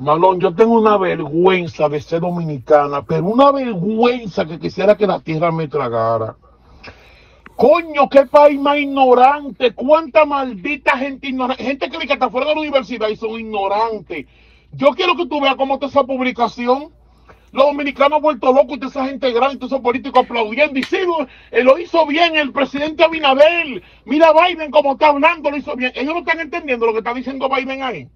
Malón, yo tengo una vergüenza de ser dominicana, pero una vergüenza que quisiera que la tierra me tragara. Coño, qué país más ignorante. Cuánta maldita gente ignorante. Gente que está fuera de la universidad y son ignorantes. Yo quiero que tú veas cómo está esa publicación. Los dominicanos vuelto locos, toda esa gente grande, todos esos políticos aplaudiendo. Y sí, eh, lo, hizo bien el presidente Abinadel. Mira Biden cómo está hablando, lo hizo bien. Ellos no están entendiendo lo que está diciendo Biden ahí.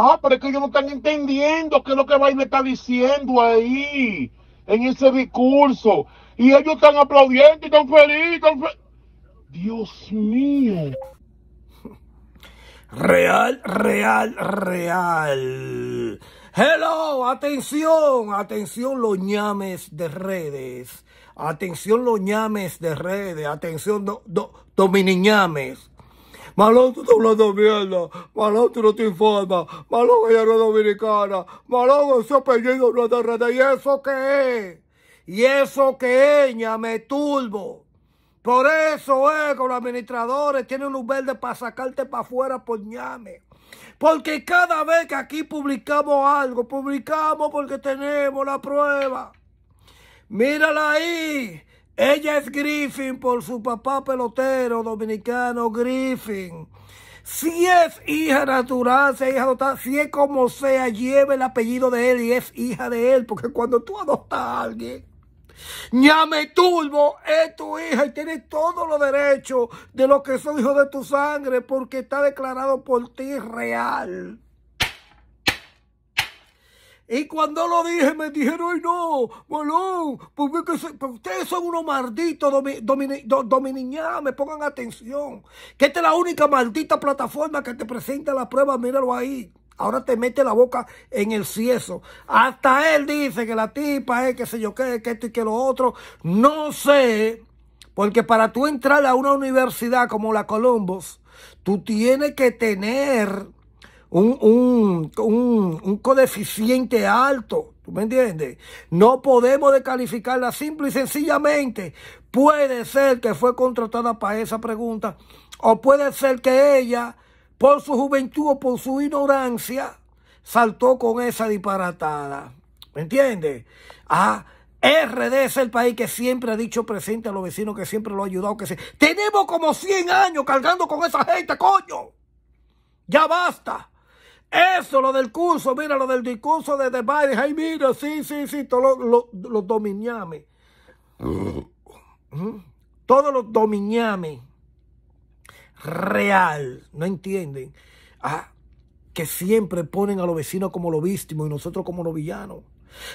Ah, pero es que ellos no están entendiendo qué es lo que Biden está diciendo ahí, en ese discurso. Y ellos están aplaudiendo y están felices. Dios mío. Real, real, real. Hello, atención, atención los ñames de redes. Atención los ñames de redes. Atención do, do, Malón, tú estás hablando mierda. Malón, tú no te informas. Malón, ella no es dominicana. Malón, ese apellido no es de René. ¿Y eso qué es? ¿Y eso qué es, me turbo? Por eso es que los administradores tienen luz verde para sacarte para afuera por ñame. Porque cada vez que aquí publicamos algo, publicamos porque tenemos la prueba. Mírala ahí. Ella es Griffin por su papá pelotero dominicano Griffin. Si es hija natural, si es hija adoptada, si es como sea, lleve el apellido de él y es hija de él. Porque cuando tú adoptas a alguien, ñame turbo, es tu hija y tiene todos los derechos de los que son hijos de tu sangre porque está declarado por ti real. Y cuando lo dije, me dijeron, ay no, Malón, porque pues ustedes son unos malditos dominiñá, Me pongan atención. Que esta es la única maldita plataforma que te presenta la prueba, míralo ahí. Ahora te mete la boca en el cieso. Hasta él dice que la tipa es que sé yo qué, que esto y que lo otro. No sé, porque para tú entrar a una universidad como la Columbus, tú tienes que tener un, un, un, coeficiente alto. ¿Tú me entiendes? No podemos descalificarla simple y sencillamente. Puede ser que fue contratada para esa pregunta. O puede ser que ella, por su juventud o por su ignorancia, saltó con esa disparatada. ¿Me entiendes? Ah, RD es el país que siempre ha dicho presente a los vecinos, que siempre lo ha ayudado. Que se... Tenemos como 100 años cargando con esa gente, coño. Ya basta. Eso, lo del curso, mira, lo del discurso de, de Biden. Ay, mira, sí, sí, sí, todos los lo, Todos los dominiames. Real. No entienden. Ah, que siempre ponen a los vecinos como los víctimas y nosotros como los villanos.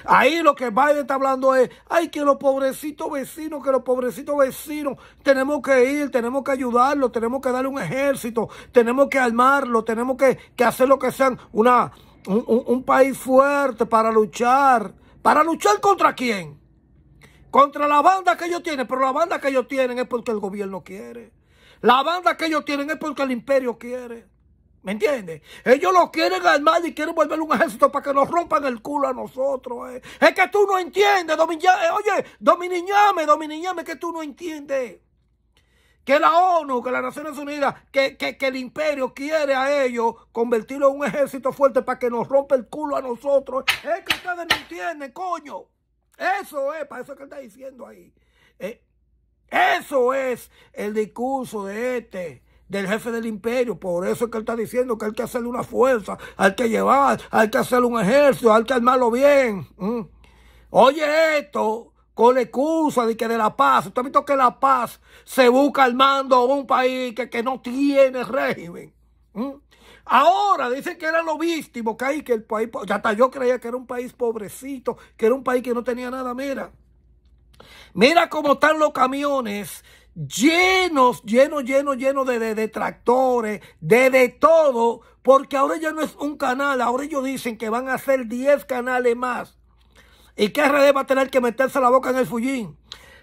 Ahí lo que Biden está hablando es, ay, que los pobrecitos vecinos, que los pobrecitos vecinos, tenemos que ir, tenemos que ayudarlos, tenemos que darle un ejército, tenemos que armarlo, tenemos que, hacer lo que sea una, un país fuerte para luchar. ¿Para luchar contra quién? Contra la banda que ellos tienen, pero la banda que ellos tienen es porque el gobierno quiere. La banda que ellos tienen es porque el imperio quiere. ¿Me entiendes? Ellos lo quieren armar y quieren volver un ejército para que nos rompan el culo a nosotros. Eh. Es que tú no entiendes, Dominiñame, eh, oye, Dominiñame, Dominiñame, que tú no entiendes. Que la ONU, que las Naciones Unidas, que, el imperio quiere a ellos convertirlo en un ejército fuerte para que nos rompa el culo a nosotros. Eh. Es que ustedes no entienden, coño. Eso es, para eso que él está diciendo ahí. eso es el discurso de este del jefe del imperio. Por eso es que él está diciendo que hay que hacerle una fuerza, hay que llevar, hay que hacerle un ejército, hay que armarlo bien. Mm. Oye esto con la excusa de que de la paz. Usted ha visto que la paz se busca armando un país que, que no tiene régimen. Mm. Ahora dicen que era lo víctimo que hay, que el país, ya hasta yo creía que era un país pobrecito, que era un país que no tenía nada. Mira, mira cómo están los camiones llenos, llenos, llenos, llenos de detractores, de, de, todo, porque ahora ya no es un canal, ahora ellos dicen que van a hacer 10 canales más. Y que RD va a tener que meterse la boca en el fullín.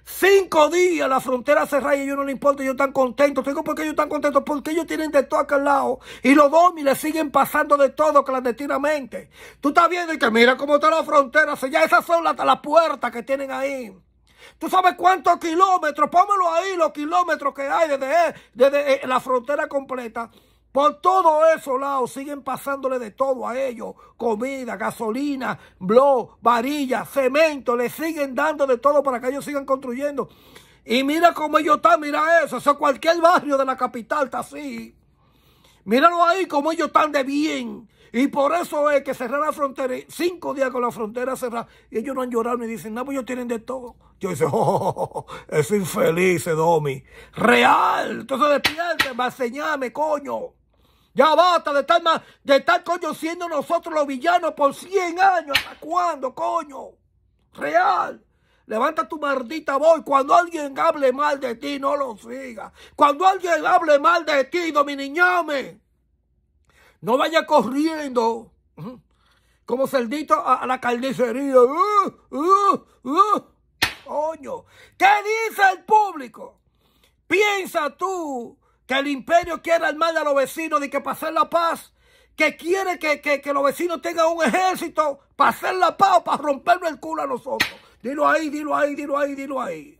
Cinco días la frontera cerrada y a ellos no le importa, ellos están contentos. tengo digo por qué ellos están contentos, porque ellos tienen de todo aquel lado. Y los domis le siguen pasando de todo clandestinamente. Tú estás viendo y que mira cómo está la frontera, ya esas son hasta las puertas que tienen ahí. ¿Tú sabes cuántos kilómetros? Pónmelo ahí, los kilómetros que hay desde, eh, desde eh, la frontera completa. Por todo esos lados siguen pasándole de todo a ellos. Comida, gasolina, blow, varilla, cemento. Le siguen dando de todo para que ellos sigan construyendo. Y mira cómo ellos están, mira eso. Eso cualquier barrio de la capital está así. Míralo ahí cómo ellos están de bien. Y por eso es que cerrar la frontera, cinco días con la frontera cerrada, y ellos no han llorado me dicen, no, pues ellos tienen de todo. Yo dice, oh, oh, oh, es infeliz, Domi. Real. Entonces despierte, a coño. Ya basta de estar, de estar, coño, siendo nosotros los villanos por 100 años. ¿Hasta cuándo, coño? Real. Levanta tu maldita voz. Cuando alguien hable mal de ti, no lo sigas. Cuando alguien hable mal de ti, dominiñame. No vaya corriendo como cerdito a, la carnicería. Uh, uh, uh. ¿qué dice el público? ¿Piensa tú que el imperio quiere armar a los vecinos y que para hacer la paz? ¿Que quiere que, que, que los vecinos tengan un ejército para hacer la paz o para romperle el culo a nosotros? Dilo ahí, dilo ahí, dilo ahí, dilo ahí.